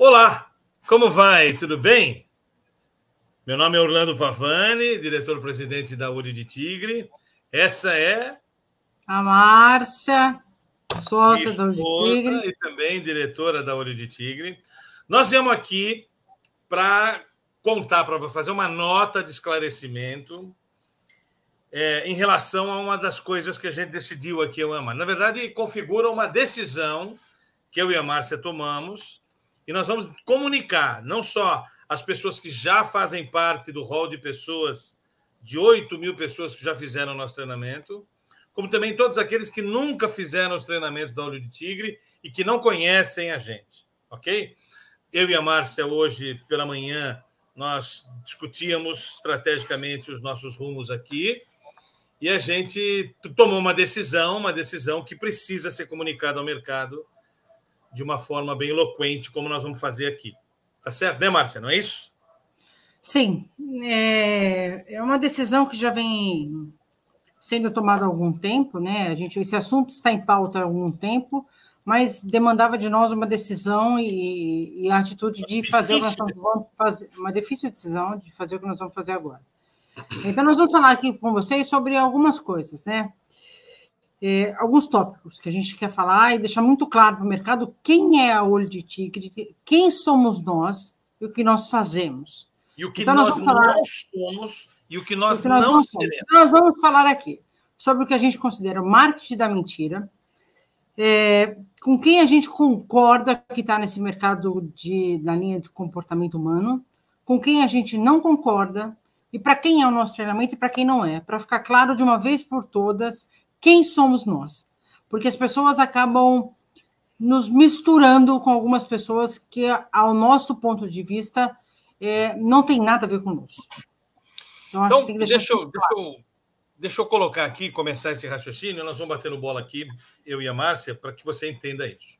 Olá, como vai? Tudo bem? Meu nome é Orlando Pavani, diretor-presidente da Uri de Tigre. Essa é. A Márcia, sócia da Uri de Tigre. E também diretora da Uri de Tigre. Nós viemos aqui para contar, para fazer uma nota de esclarecimento é, em relação a uma das coisas que a gente decidiu aqui, eu e Na verdade, configura uma decisão que eu e a Márcia tomamos e nós vamos comunicar não só as pessoas que já fazem parte do hall de pessoas, de 8 mil pessoas que já fizeram o nosso treinamento, como também todos aqueles que nunca fizeram os treinamentos da Olho de Tigre e que não conhecem a gente, ok? Eu e a Márcia, hoje pela manhã, nós discutíamos estrategicamente os nossos rumos aqui e a gente tomou uma decisão, uma decisão que precisa ser comunicada ao mercado de uma forma bem eloquente, como nós vamos fazer aqui. Tá certo, né, Márcia? Não é isso? Sim. É, é uma decisão que já vem sendo tomada há algum tempo, né? A gente, esse assunto está em pauta há algum tempo, mas demandava de nós uma decisão e, e a atitude de difícil. fazer o que nós né? vamos fazer, uma difícil decisão de fazer o que nós vamos fazer agora. Então, nós vamos falar aqui com vocês sobre algumas coisas, né? é, alguns tópicos que a gente quer falar e deixar muito claro para o mercado quem é a Olho de Tigre, quem somos nós e o que nós fazemos. E o que então, nós, nós falar... não somos e o que nós, o que nós não, não seremos. Então, nós vamos falar aqui sobre o que a gente considera o marketing da mentira, é, com quem a gente concorda que está nesse mercado de, da linha de comportamento humano, com quem a gente não concorda, e para quem é o nosso treinamento e para quem não é, para ficar claro de uma vez por todas quem somos nós. Porque as pessoas acabam nos misturando com algumas pessoas que, ao nosso ponto de vista, é, não tem nada a ver conosco. Então, então deixa, deixa, eu, deixa, eu, deixa eu colocar aqui, começar esse raciocínio, nós vamos bater no bola aqui, eu e a Márcia, para que você entenda isso.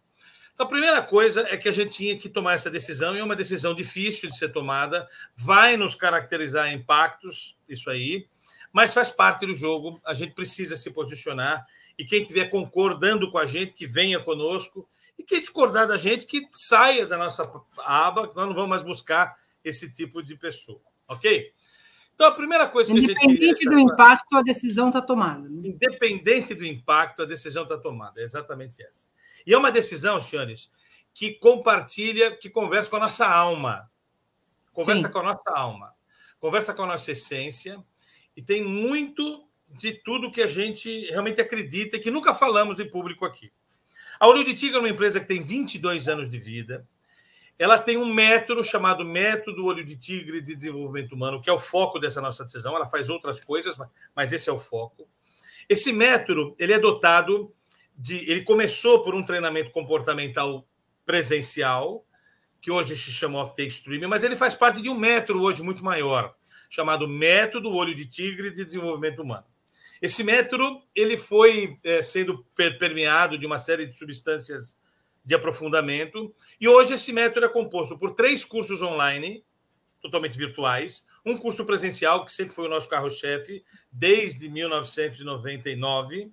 Então, a primeira coisa é que a gente tinha que tomar essa decisão, e é uma decisão difícil de ser tomada, vai nos caracterizar impactos, isso aí, mas faz parte do jogo, a gente precisa se posicionar. E quem estiver concordando com a gente, que venha conosco. E quem discordar da gente, que saia da nossa aba, que nós não vamos mais buscar esse tipo de pessoa. Ok? Então, a primeira coisa que a gente. Tá né? Independente do impacto, a decisão está tomada. Independente do impacto, a decisão está tomada. É exatamente essa. E é uma decisão, Chanes, que compartilha, que conversa com a nossa alma. Conversa Sim. com a nossa alma. Conversa com a nossa essência e tem muito de tudo que a gente realmente acredita e que nunca falamos em público aqui. A Olho de Tigre é uma empresa que tem 22 anos de vida. Ela tem um método chamado Método Olho de Tigre de Desenvolvimento Humano, que é o foco dessa nossa decisão. Ela faz outras coisas, mas esse é o foco. Esse método ele é dotado de. Ele começou por um treinamento comportamental presencial, que hoje se chama Octave Stream, mas ele faz parte de um método hoje muito maior chamado Método Olho de Tigre de Desenvolvimento Humano. Esse método ele foi é, sendo permeado de uma série de substâncias de aprofundamento e hoje esse método é composto por três cursos online totalmente virtuais, um curso presencial que sempre foi o nosso carro-chefe desde 1999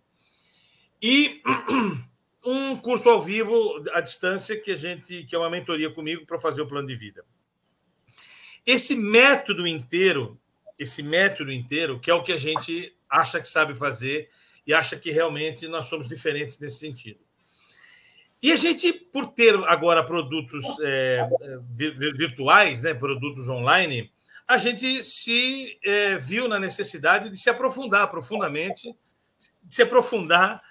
e um curso ao vivo à distância que a gente que é uma mentoria comigo para fazer o plano de vida. Esse método inteiro, esse método inteiro, que é o que a gente acha que sabe fazer e acha que realmente nós somos diferentes nesse sentido. E a gente, por ter agora produtos é, é virtuais, né, produtos online, a gente se é, viu na necessidade de se aprofundar profundamente, de se aprofundar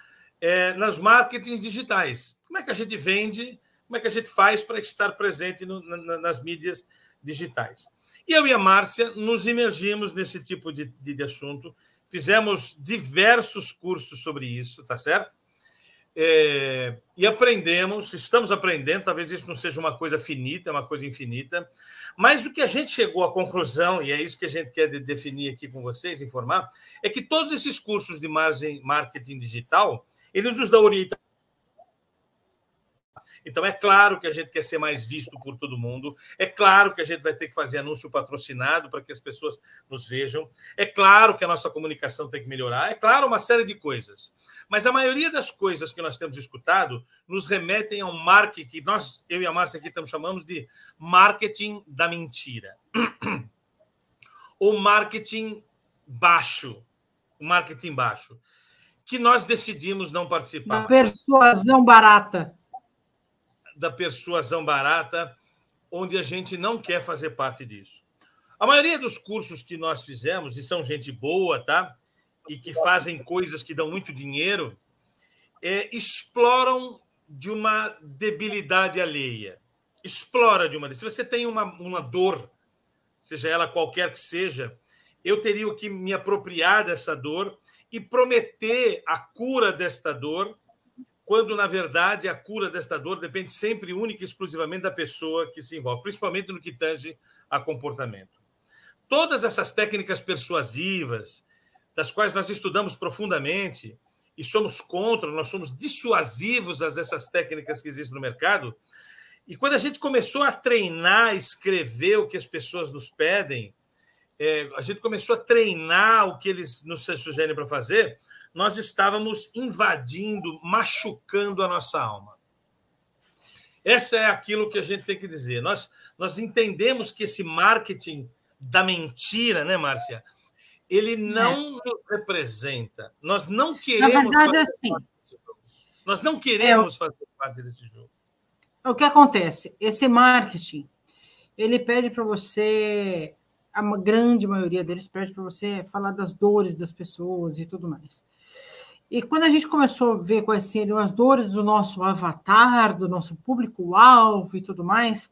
é, nas marketings digitais. Como é que a gente vende? Como é que a gente faz para estar presente no, na, nas mídias digitais? digitais. E eu e a Márcia nos imergimos nesse tipo de, de, assunto, fizemos diversos cursos sobre isso, tá certo? É, e aprendemos, estamos aprendendo, talvez isso não seja uma coisa finita, é uma coisa infinita, mas o que a gente chegou à conclusão, e é isso que a gente quer definir aqui com vocês, informar, é que todos esses cursos de margem, marketing digital, eles nos dão orientação então, é claro que a gente quer ser mais visto por todo mundo, é claro que a gente vai ter que fazer anúncio patrocinado para que as pessoas nos vejam, é claro que a nossa comunicação tem que melhorar, é claro uma série de coisas. Mas a maioria das coisas que nós temos escutado nos remetem a um marketing que nós, eu e a Márcia aqui estamos chamamos de marketing da mentira. Ou marketing baixo, marketing baixo, que nós decidimos não participar. Uma persuasão barata da persuasão barata, onde a gente não quer fazer parte disso. A maioria dos cursos que nós fizemos, e são gente boa, tá? E que fazem coisas que dão muito dinheiro, é, exploram de uma debilidade alheia. Explora de uma. Se você tem uma, uma dor, seja ela qualquer que seja, eu teria que me apropriar dessa dor e prometer a cura desta dor quando, na verdade, a cura desta dor depende sempre única e exclusivamente da pessoa que se envolve, principalmente no que tange a comportamento. Todas essas técnicas persuasivas, das quais nós estudamos profundamente e somos contra, nós somos dissuasivos a essas técnicas que existem no mercado. E quando a gente começou a treinar, escrever o que as pessoas nos pedem, é, a gente começou a treinar o que eles nos sugerem para fazer, nós estávamos invadindo, machucando a nossa alma. Essa é aquilo que a gente tem que dizer. Nós, nós entendemos que esse marketing da mentira, né, Márcia? Ele é. não é. representa. Nós não queremos. Na verdade, é assim. Nós não queremos é, fazer parte desse jogo. É o que acontece? Esse marketing, ele pede para você a grande maioria deles pede para você falar das dores das pessoas e tudo mais. E quando a gente começou a ver quais seriam as dores do nosso avatar, do nosso público-alvo e tudo mais,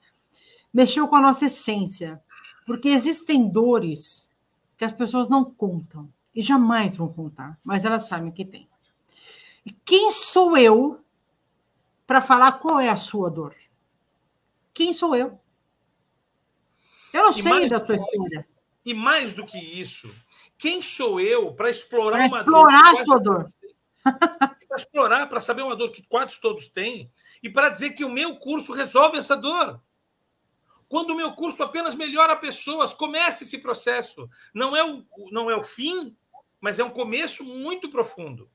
mexeu com a nossa essência. Porque existem dores que as pessoas não contam e jamais vão contar, mas elas sabem que tem. E quem sou eu para falar qual é a sua dor? Quem sou eu? Eu não e sei da tua história. E mais do que isso, quem sou eu para explorar pra uma explorar dor? Explorar sua dor. Para explorar, para saber uma dor que quase todos têm e para dizer que o meu curso resolve essa dor. Quando o meu curso apenas melhora pessoas, comece esse processo. Não é o, não é o fim, mas é um começo muito profundo.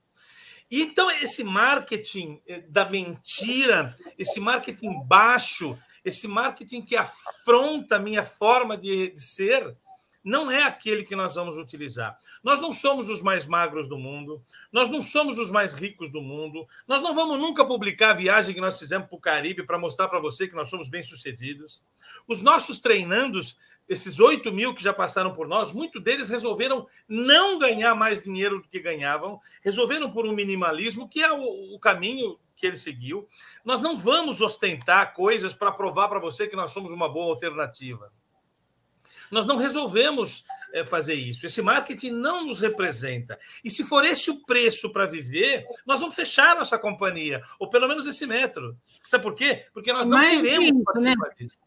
Então, esse marketing eh, da mentira, esse marketing baixo, esse marketing que afronta a minha forma de, de ser não é aquele que nós vamos utilizar. Nós não somos os mais magros do mundo, nós não somos os mais ricos do mundo, nós não vamos nunca publicar a viagem que nós fizemos para o Caribe para mostrar para você que nós somos bem-sucedidos. Os nossos treinandos esses 8 mil que já passaram por nós, muitos deles resolveram não ganhar mais dinheiro do que ganhavam, resolveram por um minimalismo, que é o, o caminho que ele seguiu. Nós não vamos ostentar coisas para provar para você que nós somos uma boa alternativa. Nós não resolvemos é, fazer isso. Esse marketing não nos representa. E se for esse o preço para viver, nós vamos fechar nossa companhia, ou pelo menos esse metro. Sabe por quê? Porque nós não queremos é né? participar né? disso.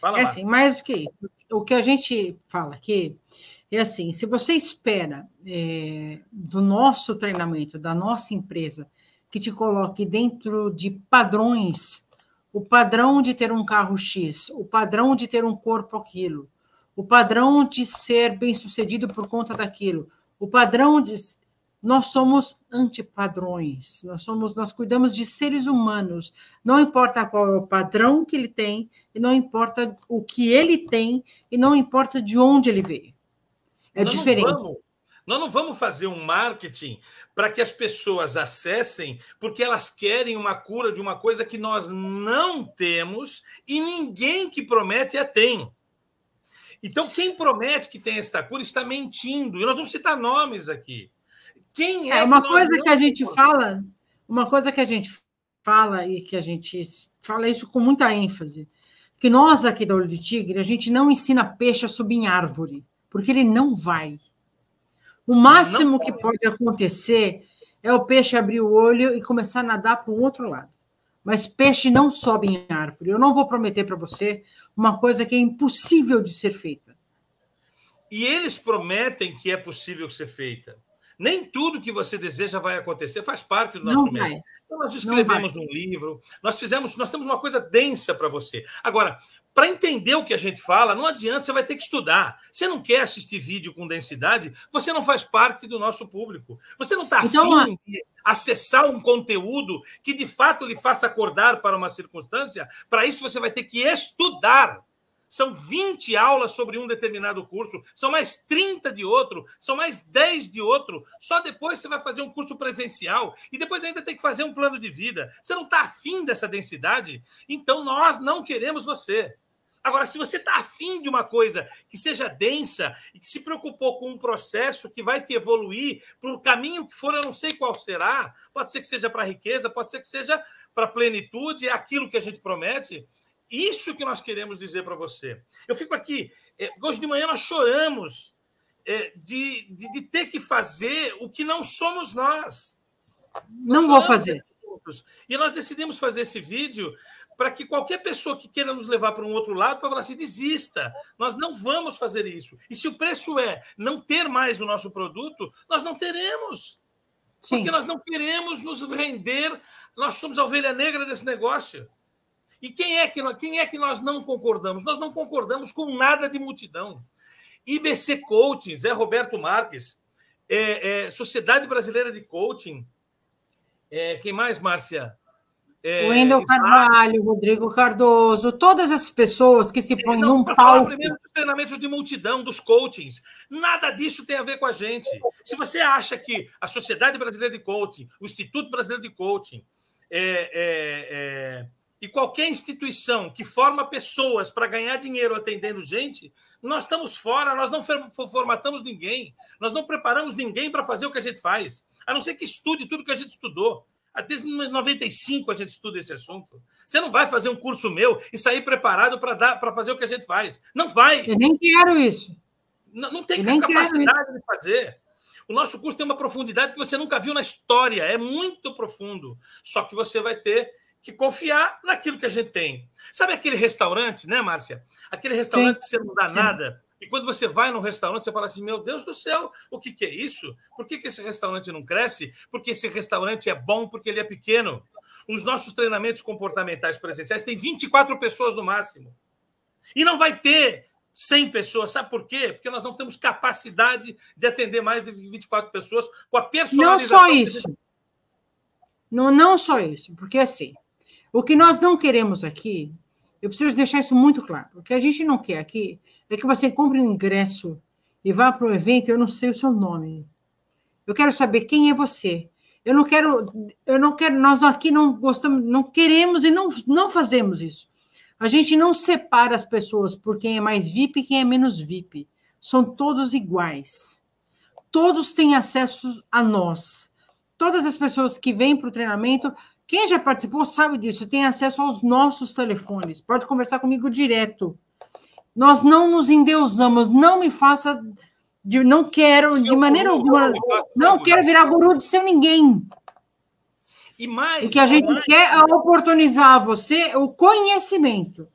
Fala, é assim, mais do que o que a gente fala aqui é assim: se você espera é, do nosso treinamento, da nossa empresa, que te coloque dentro de padrões, o padrão de ter um carro X, o padrão de ter um corpo aquilo, o padrão de ser bem sucedido por conta daquilo, o padrão de nós somos antipadrões, nós somos, nós cuidamos de seres humanos. Não importa qual é o padrão que ele tem, e não importa o que ele tem, e não importa de onde ele veio. É nós diferente. Não vamos, nós não vamos fazer um marketing para que as pessoas acessem, porque elas querem uma cura de uma coisa que nós não temos e ninguém que promete a tem. Então, quem promete que tem esta cura está mentindo. E nós vamos citar nomes aqui. Quem é? é uma coisa é que a gente fala, uma coisa que a gente fala e que a gente fala isso com muita ênfase, que nós aqui da Olho de Tigre, a gente não ensina peixe a subir em árvore, porque ele não vai. O máximo que pode acontecer é o peixe abrir o olho e começar a nadar para o outro lado. Mas peixe não sobe em árvore. Eu não vou prometer para você uma coisa que é impossível de ser feita. E eles prometem que é possível ser feita. Nem tudo que você deseja vai acontecer, faz parte do nosso Não meio. Então, nós escrevemos um livro, nós fizemos, nós temos uma coisa densa para você. Agora, para entender o que a gente fala, não adianta, você vai ter que estudar. Você não quer assistir vídeo com densidade, você não faz parte do nosso público. Você não está então, afim de acessar um conteúdo que de fato lhe faça acordar para uma circunstância. Para isso, você vai ter que estudar são 20 aulas sobre um determinado curso, são mais 30 de outro, são mais 10 de outro. Só depois você vai fazer um curso presencial e depois ainda tem que fazer um plano de vida. Você não está afim dessa densidade? Então nós não queremos você. Agora, se você está afim de uma coisa que seja densa e que se preocupou com um processo que vai te evoluir para o caminho que for, eu não sei qual será, pode ser que seja para riqueza, pode ser que seja para plenitude, é aquilo que a gente promete. Isso que nós queremos dizer para você. Eu fico aqui, é, hoje de manhã nós choramos é, de, de, de, ter que fazer o que não somos nós. nós não vou fazer. E nós decidimos fazer esse vídeo para que qualquer pessoa que queira nos levar para um outro lado para falar assim, desista, nós não vamos fazer isso. E se o preço é não ter mais o nosso produto, nós não teremos. Sim. Porque nós não queremos nos render, nós somos a ovelha negra desse negócio. E quem é, que nós, quem é que nós não concordamos? Nós não concordamos com nada de multidão. IBC Coaching, Zé Roberto Marques, é, é, Sociedade Brasileira de Coaching. É, quem mais, Márcia? É, Wendel Carvalho, Rodrigo Cardoso, todas as pessoas que se é, põem não, num palco. Primeiro do treinamento de multidão, dos coachings. Nada disso tem a ver com a gente. Se você acha que a Sociedade Brasileira de Coaching, o Instituto Brasileiro de Coaching, é, é, é e qualquer instituição que forma pessoas para ganhar dinheiro atendendo gente, nós estamos fora, nós não formatamos ninguém, nós não preparamos ninguém para fazer o que a gente faz, a não ser que estude tudo que a gente estudou. Ah, desde 95 a gente estuda esse assunto. Você não vai fazer um curso meu e sair preparado para fazer o que a gente faz. Não vai. Eu nem quero isso. Não, não tem capacidade de fazer. O nosso curso tem uma profundidade que você nunca viu na história. É muito profundo. Só que você vai ter que confiar naquilo que a gente tem. Sabe aquele restaurante, né, Márcia? Aquele restaurante Sim. que você não dá nada. E quando você vai no restaurante, você fala assim: meu Deus do céu, o que, que é isso? Por que, que esse restaurante não cresce? Porque esse restaurante é bom porque ele é pequeno. Os nossos treinamentos comportamentais presenciais têm 24 pessoas no máximo. E não vai ter 100 pessoas. Sabe por quê? Porque nós não temos capacidade de atender mais de 24 pessoas com a personalização. Não só isso. Não, não só isso, porque assim, o que nós não queremos aqui, eu preciso deixar isso muito claro, o que a gente não quer aqui é que você compre um ingresso e vá para um evento, eu não sei o seu nome. Eu quero saber quem é você. Eu não quero, eu não quero, nós aqui não gostamos, não queremos e não, não fazemos isso. A gente não separa as pessoas por quem é mais VIP e quem é menos VIP. São todos iguais. Todos têm acesso a nós. Todas as pessoas que vêm para o treinamento quem já participou sabe disso, tem acesso aos nossos telefones, pode conversar comigo direto. Nós não nos endeusamos, não me faça, de, não quero, seu de maneira guru, alguma, não, não quero virar guru de seu ninguém. E mais. O que a gente mais, quer é oportunizar a você o conhecimento.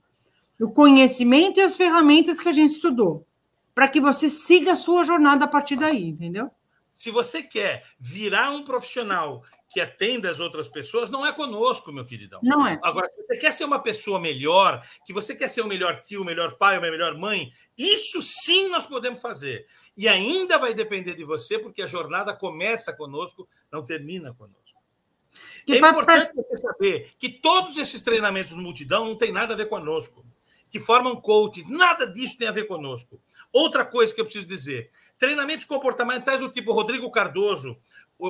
O conhecimento e as ferramentas que a gente estudou, para que você siga a sua jornada a partir daí, entendeu? Se você quer virar um profissional que atenda as outras pessoas, não é conosco, meu queridão. Não é. Agora, se você quer ser uma pessoa melhor, que você quer ser o melhor tio, o melhor pai, uma melhor mãe, isso sim nós podemos fazer. E ainda vai depender de você, porque a jornada começa conosco, não termina conosco. Que é pra, importante pra... você saber que todos esses treinamentos no multidão não tem nada a ver conosco. Que formam coaches, nada disso tem a ver conosco. Outra coisa que eu preciso dizer: treinamentos comportamentais do tipo Rodrigo Cardoso,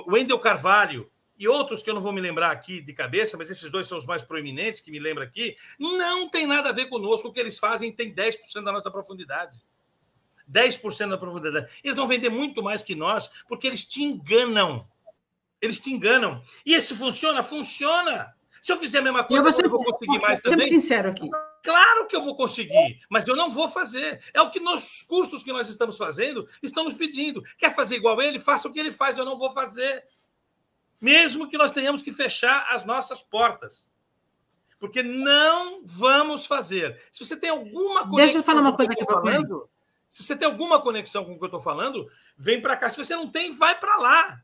Wendel Carvalho, e outros que eu não vou me lembrar aqui de cabeça, mas esses dois são os mais proeminentes que me lembram aqui, não tem nada a ver conosco. O que eles fazem tem 10% da nossa profundidade. 10% da profundidade. Eles vão vender muito mais que nós, porque eles te enganam. Eles te enganam. E esse funciona? Funciona. Se eu fizer a mesma coisa, eu vou, eu vou conseguir mais também. Sendo sincero aqui. Claro que eu vou conseguir, mas eu não vou fazer. É o que nos cursos que nós estamos fazendo estão nos pedindo. Quer fazer igual ele? Faça o que ele faz, eu não vou fazer mesmo que nós tenhamos que fechar as nossas portas. Porque não vamos fazer. Se você tem alguma conexão. Deixa eu falar uma coisa que eu tô falando. Se você tem alguma conexão com o que eu estou falando, vem para cá. Se você não tem, vai para lá.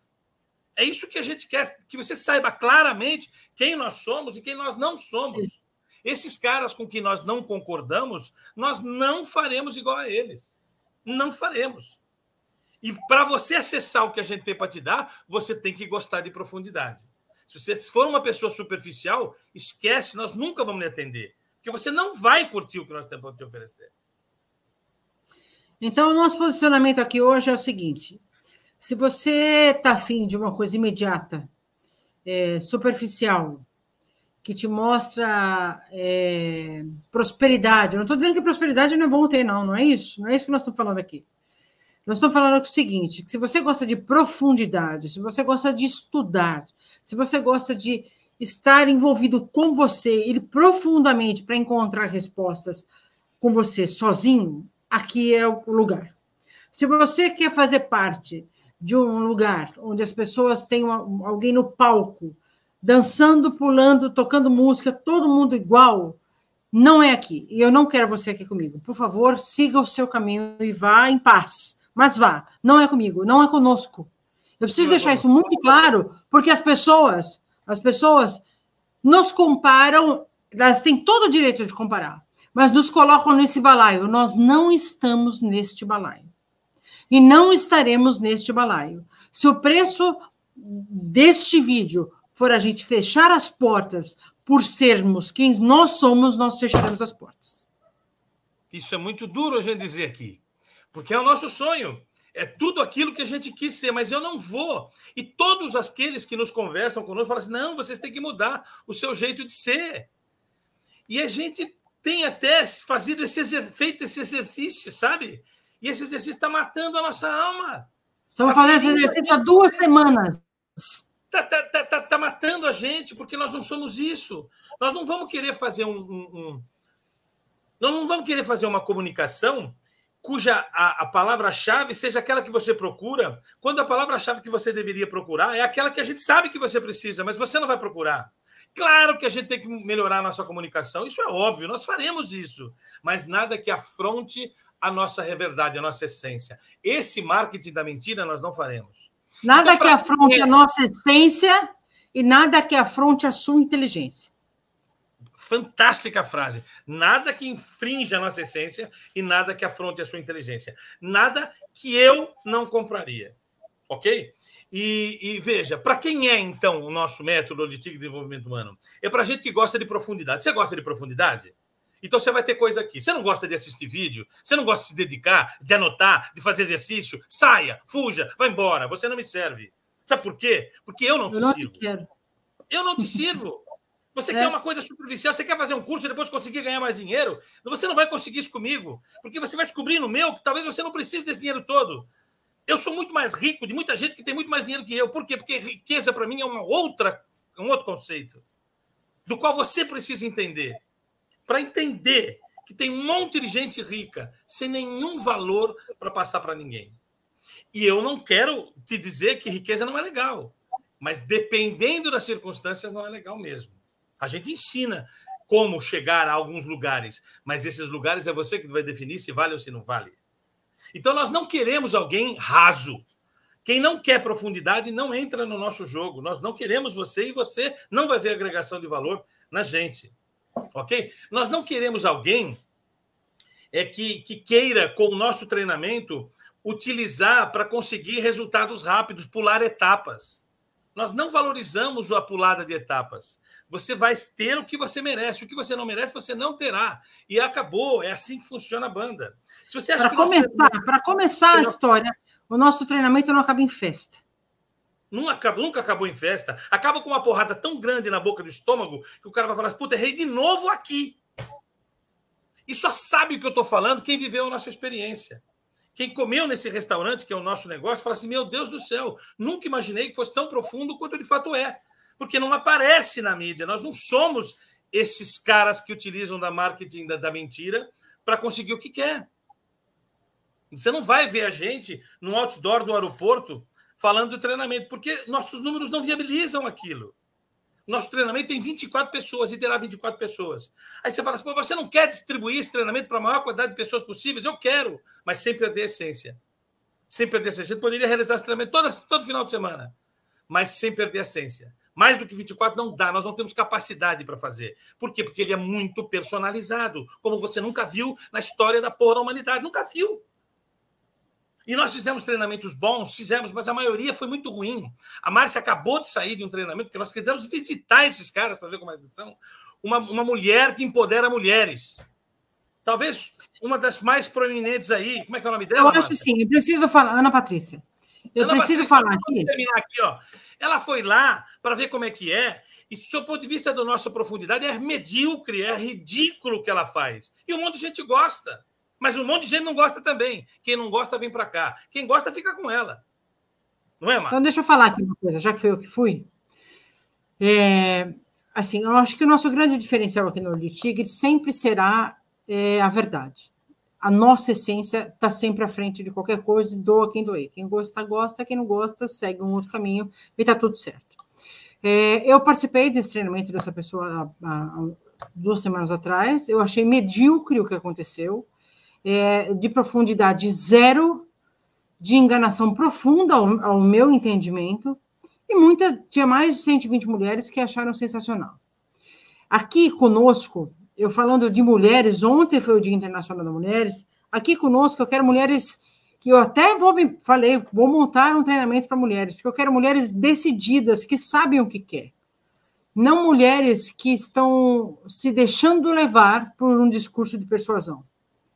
É isso que a gente quer, que você saiba claramente quem nós somos e quem nós não somos. Esses caras com que nós não concordamos, nós não faremos igual a eles. Não faremos. E para você acessar o que a gente tem para te dar, você tem que gostar de profundidade. Se você for uma pessoa superficial, esquece, nós nunca vamos lhe atender. Porque você não vai curtir o que nós temos para te oferecer. Então, o nosso posicionamento aqui hoje é o seguinte: se você está afim de uma coisa imediata, é, superficial, que te mostra é, prosperidade, eu não estou dizendo que prosperidade não é bom ter, não, não é isso, não é isso que nós estamos falando aqui. Nós estamos falando o seguinte: se você gosta de profundidade, se você gosta de estudar, se você gosta de estar envolvido com você, ir profundamente para encontrar respostas com você sozinho, aqui é o lugar. Se você quer fazer parte de um lugar onde as pessoas têm uma, alguém no palco, dançando, pulando, tocando música, todo mundo igual, não é aqui. E eu não quero você aqui comigo. Por favor, siga o seu caminho e vá em paz. Mas vá, não é comigo, não é conosco. Eu preciso é deixar isso muito claro, porque as pessoas, as pessoas nos comparam, elas têm todo o direito de comparar, mas nos colocam nesse balaio. Nós não estamos neste balaio. E não estaremos neste balaio. Se o preço deste vídeo for a gente fechar as portas por sermos quem nós somos, nós fecharemos as portas. Isso é muito duro a gente dizer aqui. Porque é o nosso sonho. É tudo aquilo que a gente quis ser, mas eu não vou. E todos aqueles que nos conversam conosco falam assim: não, vocês têm que mudar o seu jeito de ser. E a gente tem até fazido esse feito esse exercício, sabe? E esse exercício está matando a nossa alma. Estamos tá fazendo esse exercício há duas semanas. Está tá, tá, tá, tá, matando a gente, porque nós não somos isso. Nós não vamos querer fazer um, um, um... Nós não vamos querer fazer uma comunicação cuja a, a palavra-chave seja aquela que você procura, quando a palavra-chave que você deveria procurar é aquela que a gente sabe que você precisa, mas você não vai procurar. Claro que a gente tem que melhorar a nossa comunicação, isso é óbvio, nós faremos isso, mas nada que afronte a nossa verdade, a nossa essência. Esse marketing da mentira nós não faremos. Nada então, que afronte a nossa essência e nada que afronte a sua inteligência fantástica frase. Nada que infrinja a nossa essência e nada que afronte a sua inteligência. Nada que eu não compraria. Ok? E, e veja, para quem é então o nosso método de desenvolvimento humano? É para gente que gosta de profundidade. Você gosta de profundidade? Então você vai ter coisa aqui. Você não gosta de assistir vídeo, você não gosta de se dedicar, de anotar, de fazer exercício, saia, fuja, vá embora. Você não me serve. Sabe por quê? Porque eu não te eu sirvo. eu não te sirvo. Você é. quer uma coisa superficial, você quer fazer um curso e depois conseguir ganhar mais dinheiro? Você não vai conseguir isso comigo, porque você vai descobrir no meu que talvez você não precise desse dinheiro todo. Eu sou muito mais rico de muita gente que tem muito mais dinheiro que eu. Por quê? Porque riqueza para mim é uma outra, um outro conceito do qual você precisa entender. Para entender que tem um monte de gente rica sem nenhum valor para passar para ninguém. E eu não quero te dizer que riqueza não é legal, mas dependendo das circunstâncias não é legal mesmo. A gente ensina como chegar a alguns lugares, mas esses lugares é você que vai definir se vale ou se não vale. Então nós não queremos alguém raso. Quem não quer profundidade não entra no nosso jogo. Nós não queremos você e você não vai ver agregação de valor na gente. OK? Nós não queremos alguém é que, que queira com o nosso treinamento utilizar para conseguir resultados rápidos, pular etapas. Nós não valorizamos a pulada de etapas você vai ter o que você merece. O que você não merece, você não terá. E acabou. É assim que funciona a banda. Se você Para começar, para começar a história, o nosso treinamento não acaba em festa. Não acaba, nunca acabou em festa. Acaba com uma porrada tão grande na boca do estômago que o cara vai falar: puta, errei de novo aqui. E só sabe o que eu estou falando quem viveu a nossa experiência. Quem comeu nesse restaurante, que é o nosso negócio, fala assim: meu Deus do céu, nunca imaginei que fosse tão profundo quanto de fato é porque não aparece na mídia. Nós não somos esses caras que utilizam da marketing da, da mentira para conseguir o que quer. Você não vai ver a gente no outdoor do aeroporto falando do treinamento, porque nossos números não viabilizam aquilo. Nosso treinamento tem 24 pessoas e terá 24 pessoas. Aí você fala assim, você não quer distribuir esse treinamento para a maior quantidade de pessoas possíveis? Eu quero, mas sem perder a essência. Sem perder a essência. A gente poderia realizar esse treinamento todo, todo final de semana, mas sem perder a essência. Mais do que 24 não dá, nós não temos capacidade para fazer. Por quê? Porque ele é muito personalizado, como você nunca viu na história da porra da humanidade, nunca viu. E nós fizemos treinamentos bons, fizemos, mas a maioria foi muito ruim. A Márcia acabou de sair de um treinamento que nós quisemos visitar esses caras para ver como é que são. Uma, uma mulher que empodera mulheres. Talvez uma das mais proeminentes aí. Como é que é o nome dela? Eu acho Márcia? sim, eu preciso falar. Ana Patrícia. Eu ela preciso bateu, então, falar aqui. Terminar aqui ó. Ela foi lá para ver como é que é, e do seu ponto de vista da nossa profundidade, é medíocre, é ridículo o que ela faz. E um monte de gente gosta. Mas um monte de gente não gosta também. Quem não gosta, vem para cá. Quem gosta, fica com ela. Não é, Marcos? Então, deixa eu falar aqui uma coisa, já que foi eu que fui. É, assim, eu acho que o nosso grande diferencial aqui no Olho Tigre sempre será é, a verdade a nossa essência está sempre à frente de qualquer coisa, doa quem doer. Quem gosta, gosta, quem não gosta, segue um outro caminho e está tudo certo. É, eu participei desse treinamento dessa pessoa há, há, duas semanas atrás, eu achei medíocre o que aconteceu, é, de profundidade zero, de enganação profunda ao, ao meu entendimento, e muitas tinha mais de 120 mulheres que acharam sensacional. Aqui conosco, eu falando de mulheres, ontem foi o Dia Internacional das Mulheres, aqui conosco eu quero mulheres que eu até vou me falei, vou montar um treinamento para mulheres, porque eu quero mulheres decididas, que sabem o que quer. Não mulheres que estão se deixando levar por um discurso de persuasão.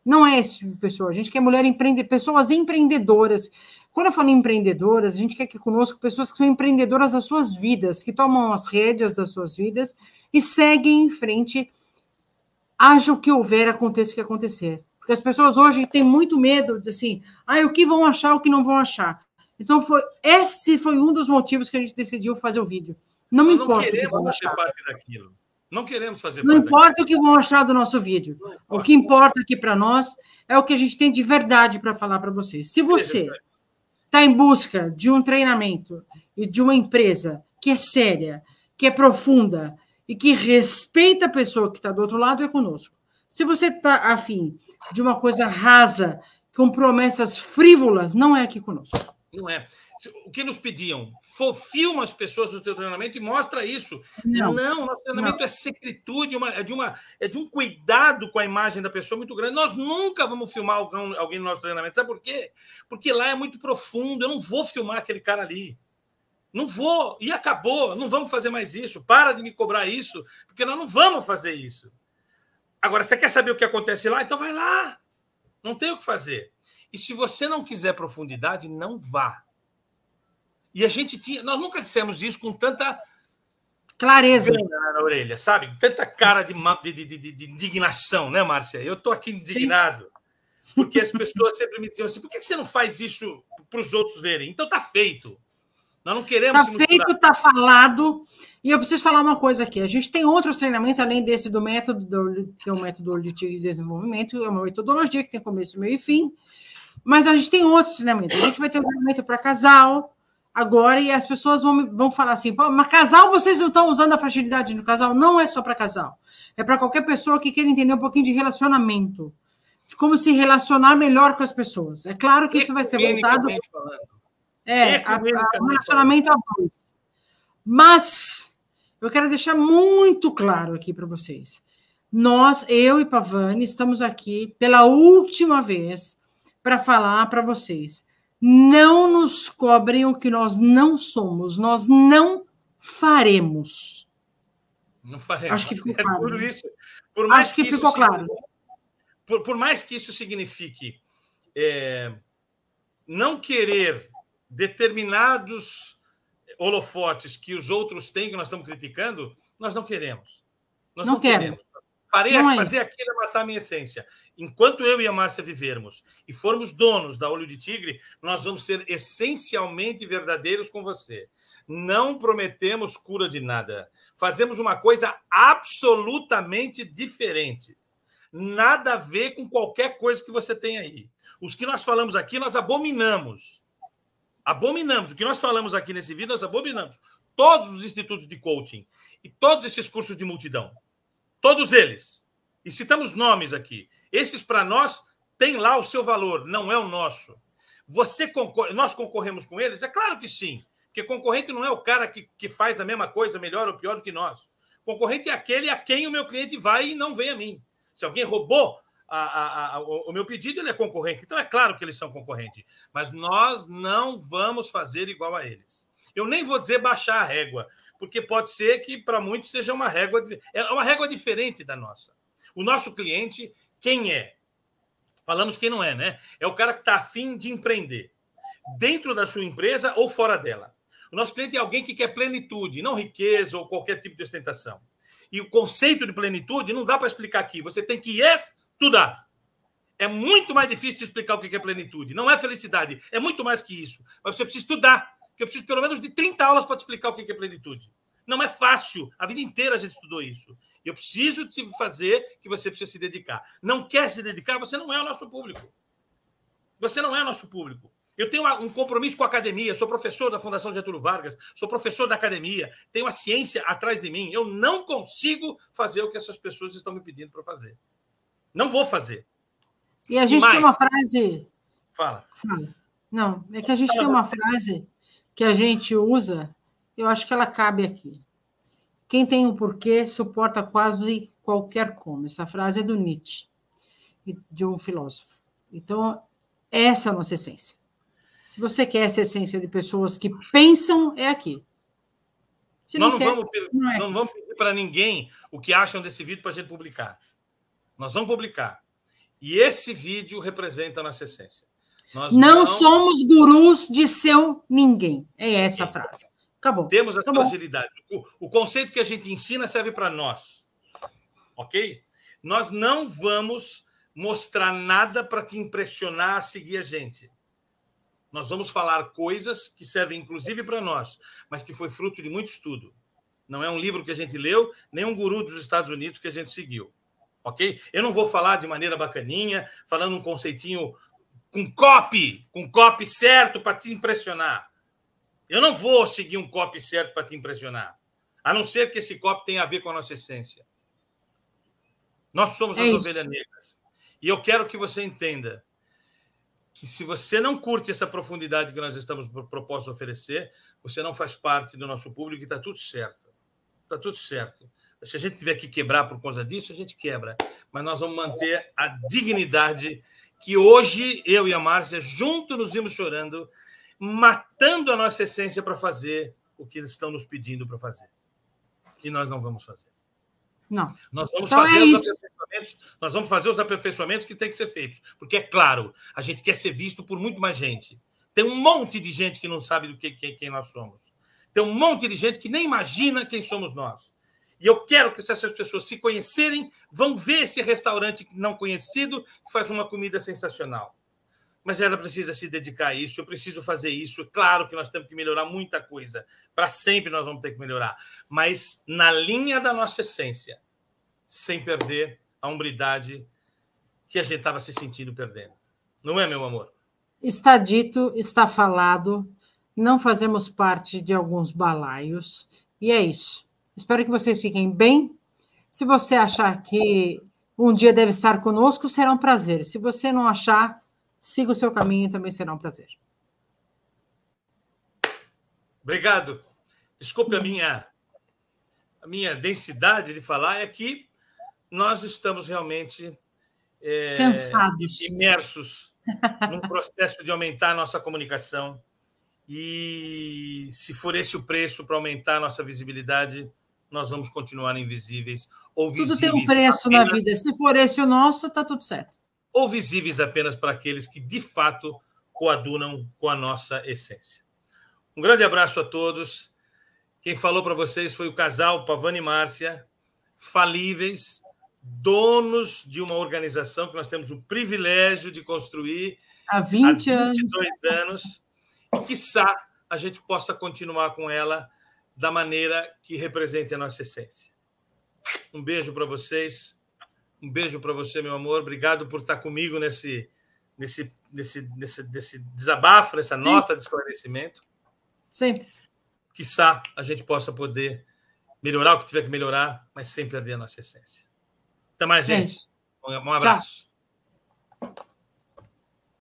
Não é esse tipo de pessoa. A gente quer mulher empreende, pessoas empreendedoras. Quando eu falo empreendedoras, a gente quer que conosco pessoas que são empreendedoras das suas vidas, que tomam as rédeas das suas vidas e seguem em frente haja o que houver, aconteça o que acontecer. Porque as pessoas hoje têm muito medo de assim, ah, o que vão achar, o que não vão achar. Então, foi, esse foi um dos motivos que a gente decidiu fazer o vídeo. Não me importa. Não queremos fazer parte daquilo. Não queremos fazer Não importa daquilo. o que vão achar do nosso vídeo. O que importa aqui para nós é o que a gente tem de verdade para falar para vocês. Se é você está em busca de um treinamento e de uma empresa que é séria, que é profunda, e que respeita a pessoa que está do outro lado é conosco. Se você está afim de uma coisa rasa, com promessas frívolas, não é aqui conosco. Não é. O que nos pediam? Filma as pessoas do seu treinamento e mostra isso. Não, não nosso treinamento não. é secretude, uma, é, de uma, é de um cuidado com a imagem da pessoa muito grande. Nós nunca vamos filmar alguém, alguém no nosso treinamento. Sabe por quê? Porque lá é muito profundo. Eu não vou filmar aquele cara ali. Não vou, e acabou, não vamos fazer mais isso. Para de me cobrar isso, porque nós não vamos fazer isso. Agora, você quer saber o que acontece lá? Então vai lá. Não tem o que fazer. E se você não quiser profundidade, não vá. E a gente tinha. Nós nunca dissemos isso com tanta clareza na orelha, sabe? Tanta cara de, de, de, de indignação, né, Márcia? Eu estou aqui indignado. Sim. Porque as pessoas sempre me diziam assim: por que você não faz isso para os outros verem? Então tá feito. Nós não queremos. Tá feito, está tá falado. E eu preciso falar uma coisa aqui. A gente tem outros treinamentos, além desse do método, que é o método de desenvolvimento, é uma metodologia que tem começo, meio e fim. Mas a gente tem outros treinamentos. A gente vai ter um treinamento para casal agora, e as pessoas vão, vão falar assim: mas casal, vocês não estão usando a fragilidade do casal? Não é só para casal. É para qualquer pessoa que queira entender um pouquinho de relacionamento, de como se relacionar melhor com as pessoas. É claro que isso vai ser voltado. Tá falando é, a, relacionamento a dois. Mas eu quero deixar muito claro aqui para vocês. Nós, eu e Pavani, estamos aqui pela última vez para falar para vocês. Não nos cobrem o que nós não somos, nós não faremos. Não faremos. Acho que ficou é claro. Por né? isso, por mais Acho que, que ficou claro. Por, por, mais que isso signifique é, não querer determinados holofotes que os outros têm, que nós estamos criticando, nós não queremos. Nós não, não queremos. Farei, não é. Fazer aquilo é matar a minha essência. Enquanto eu e a Márcia vivermos e formos donos da Olho de Tigre, nós vamos ser essencialmente verdadeiros com você. Não prometemos cura de nada. Fazemos uma coisa absolutamente diferente. Nada a ver com qualquer coisa que você tem aí. Os que nós falamos aqui, nós abominamos. Abominamos. O que nós falamos aqui nesse vídeo, nós abominamos. Todos os institutos de coaching e todos esses cursos de multidão. Todos eles. E citamos nomes aqui. Esses, para nós, têm lá o seu valor, não é o nosso. Você concor Nós concorremos com eles? É claro que sim. Porque concorrente não é o cara que, que faz a mesma coisa, melhor ou pior do que nós. Concorrente é aquele a quem o meu cliente vai e não vem a mim. Se alguém roubou, a, a, a, o meu pedido ele é concorrente, então é claro que eles são concorrentes, mas nós não vamos fazer igual a eles. Eu nem vou dizer baixar a régua, porque pode ser que para muitos seja uma régua é uma régua diferente da nossa. O nosso cliente quem é? Falamos quem não é, né? É o cara que está afim de empreender dentro da sua empresa ou fora dela. O nosso cliente é alguém que quer plenitude, não riqueza ou qualquer tipo de ostentação. E o conceito de plenitude não dá para explicar aqui. Você tem que ir estudar. É muito mais difícil explicar o que é plenitude. Não é felicidade, é muito mais que isso. Mas você precisa estudar, porque eu preciso pelo menos de 30 aulas para te explicar o que é plenitude. Não é fácil. A vida inteira a gente estudou isso. Eu preciso te fazer que você precisa se dedicar. Não quer se dedicar, você não é o nosso público. Você não é o nosso público. Eu tenho um compromisso com a academia, sou professor da Fundação Getúlio Vargas, sou professor da academia, tenho a ciência atrás de mim. Eu não consigo fazer o que essas pessoas estão me pedindo para fazer. Não vou fazer. E a gente tem uma frase. Fala. Fala. Não, é que a gente Fala. tem uma frase que a gente usa, eu acho que ela cabe aqui. Quem tem um porquê suporta quase qualquer como. Essa frase é do Nietzsche, de um filósofo. Então, essa é a nossa essência. Se você quer essa essência de pessoas que pensam, é aqui. Se Nós não, não, quer, vamos, não, é não vamos pedir para ninguém o que acham desse vídeo para a gente publicar. Nós vamos publicar. E esse vídeo representa a nossa essência. Nós não, não... somos gurus de seu ninguém. É essa a frase. Acabou. Temos a Acabou. fragilidade. O, o conceito que a gente ensina serve para nós. Ok? Nós não vamos mostrar nada para te impressionar a seguir a gente. Nós vamos falar coisas que servem inclusive para nós, mas que foi fruto de muito estudo. Não é um livro que a gente leu, nem um guru dos Estados Unidos que a gente seguiu ok? Eu não vou falar de maneira bacaninha, falando um conceitinho com copy, com copy certo para te impressionar. Eu não vou seguir um copy certo para te impressionar. A não ser que esse copy tenha a ver com a nossa essência. Nós somos é as ovelhas negras. E eu quero que você entenda que se você não curte essa profundidade que nós estamos propostos a oferecer, você não faz parte do nosso público e está tudo certo. Está tudo certo. Se a gente tiver que quebrar por causa disso, a gente quebra. Mas nós vamos manter a dignidade que hoje eu e a Márcia juntos nos vimos chorando, matando a nossa essência para fazer o que eles estão nos pedindo para fazer. E nós não vamos fazer. Não. Nós vamos então fazer é os aperfeiçoamentos, nós vamos fazer os aperfeiçoamentos que têm que ser feitos, porque é claro, a gente quer ser visto por muito mais gente. Tem um monte de gente que não sabe do que quem nós somos. Tem um monte de gente que nem imagina quem somos nós. E eu quero que essas pessoas se conhecerem, vão ver esse restaurante não conhecido que faz uma comida sensacional. Mas ela precisa se dedicar a isso, eu preciso fazer isso. É claro que nós temos que melhorar muita coisa. Para sempre nós vamos ter que melhorar. Mas na linha da nossa essência, sem perder a hombridade que a gente estava se sentindo perdendo. Não é, meu amor? Está dito, está falado. Não fazemos parte de alguns balaios. E é isso. Espero que vocês fiquem bem. Se você achar que um dia deve estar conosco, será um prazer. Se você não achar, siga o seu caminho também será um prazer. Obrigado. Desculpe a minha, a minha densidade de falar, é que nós estamos realmente é, Cansados. imersos num processo de aumentar a nossa comunicação. E se for esse o preço para aumentar a nossa visibilidade, nós vamos continuar invisíveis ou visíveis. Tudo tem um preço apenas... na vida. Se for esse o nosso, está tudo certo. Ou visíveis apenas para aqueles que de fato coadunam com a nossa essência. Um grande abraço a todos. Quem falou para vocês foi o casal Pavani e Márcia, falíveis, donos de uma organização que nós temos o privilégio de construir há 20 há 22 anos. anos e, quiçá, a gente possa continuar com ela da maneira que represente a nossa essência. Um beijo para vocês. Um beijo para você, meu amor. Obrigado por estar comigo nesse nesse nesse nesse, nesse desabafo, nessa Sim. nota de esclarecimento. Sempre. Quissá a gente possa poder melhorar o que tiver que melhorar, mas sem perder a nossa essência. Até mais, gente. gente. Um abraço. Tchau.